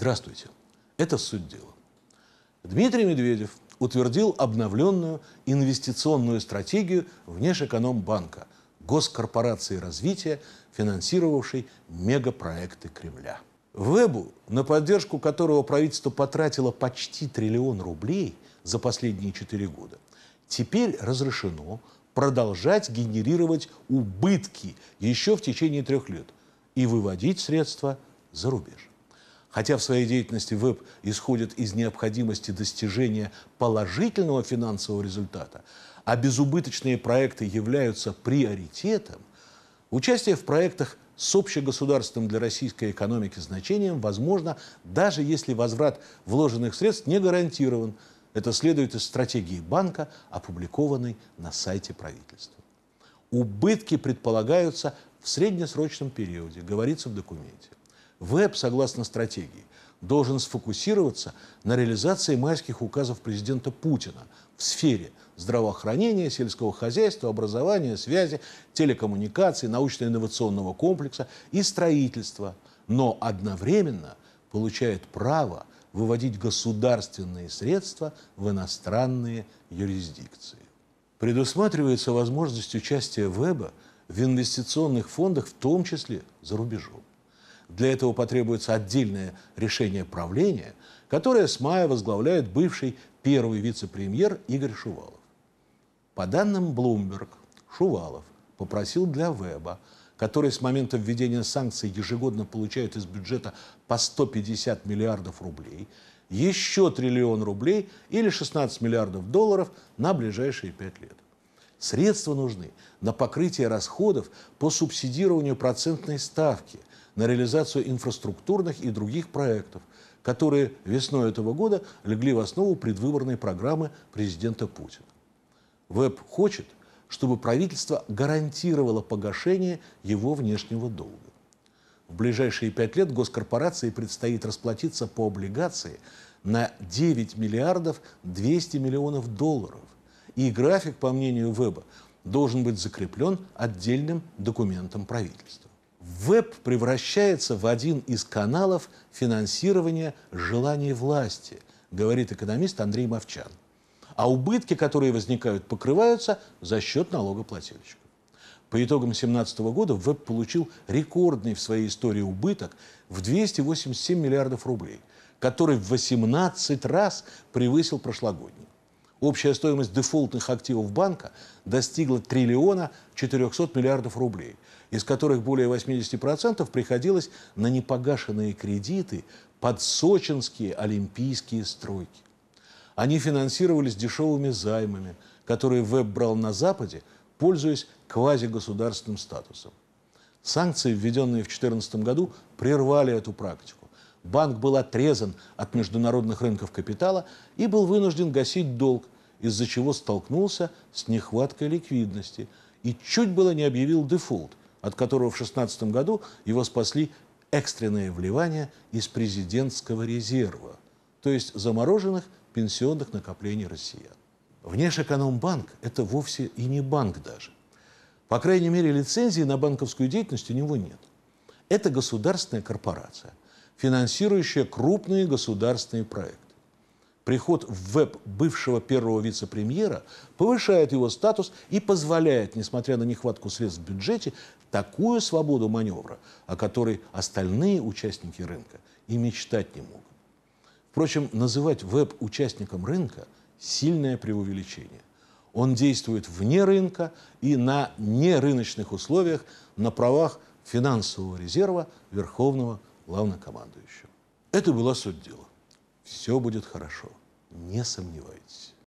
Здравствуйте. Это суть дела. Дмитрий Медведев утвердил обновленную инвестиционную стратегию Внешэкономбанка, госкорпорации развития, финансировавшей мегапроекты Кремля. Вебу, на поддержку которого правительство потратило почти триллион рублей за последние четыре года, теперь разрешено продолжать генерировать убытки еще в течение трех лет и выводить средства за рубеж хотя в своей деятельности ВЭБ исходит из необходимости достижения положительного финансового результата, а безубыточные проекты являются приоритетом, участие в проектах с общегосударственным для российской экономики значением возможно, даже если возврат вложенных средств не гарантирован. Это следует из стратегии банка, опубликованной на сайте правительства. Убытки предполагаются в среднесрочном периоде, говорится в документе. Веб, согласно стратегии, должен сфокусироваться на реализации майских указов президента Путина в сфере здравоохранения, сельского хозяйства, образования, связи, телекоммуникаций, научно-инновационного комплекса и строительства, но одновременно получает право выводить государственные средства в иностранные юрисдикции. Предусматривается возможность участия ВЭБа в инвестиционных фондах, в том числе за рубежом. Для этого потребуется отдельное решение правления, которое с мая возглавляет бывший первый вице-премьер Игорь Шувалов. По данным Bloomberg, Шувалов попросил для Веба, который с момента введения санкций ежегодно получает из бюджета по 150 миллиардов рублей, еще триллион рублей или 16 миллиардов долларов на ближайшие пять лет. Средства нужны на покрытие расходов по субсидированию процентной ставки – на реализацию инфраструктурных и других проектов, которые весной этого года легли в основу предвыборной программы президента Путина. ВЭП хочет, чтобы правительство гарантировало погашение его внешнего долга. В ближайшие пять лет госкорпорации предстоит расплатиться по облигации на 9 миллиардов 200 миллионов долларов. И график, по мнению Веба, должен быть закреплен отдельным документом правительства веб превращается в один из каналов финансирования желаний власти, говорит экономист Андрей Мовчан. А убытки, которые возникают, покрываются за счет налогоплательщиков. По итогам 2017 года Веб получил рекордный в своей истории убыток в 287 миллиардов рублей, который в 18 раз превысил прошлогодний. Общая стоимость дефолтных активов банка достигла триллиона 400 миллиардов рублей, из которых более 80% приходилось на непогашенные кредиты под сочинские олимпийские стройки. Они финансировались дешевыми займами, которые ВЭБ брал на Западе, пользуясь квазигосударственным статусом. Санкции, введенные в 2014 году, прервали эту практику банк был отрезан от международных рынков капитала и был вынужден гасить долг, из-за чего столкнулся с нехваткой ликвидности и чуть было не объявил дефолт, от которого в 2016 году его спасли экстренное вливание из президентского резерва, то есть замороженных пенсионных накоплений россиян. Внешэкономбанк – это вовсе и не банк даже. По крайней мере, лицензии на банковскую деятельность у него нет. Это государственная корпорация, финансирующая крупные государственные проекты. Приход в ВЭП бывшего первого вице-премьера повышает его статус и позволяет, несмотря на нехватку средств в бюджете, такую свободу маневра, о которой остальные участники рынка и мечтать не могут. Впрочем, называть ВЭП участником рынка – сильное преувеличение. Он действует вне рынка и на нерыночных условиях на правах финансового резерва Верховного главнокомандующим. Это была суть дела. Все будет хорошо, не сомневайтесь.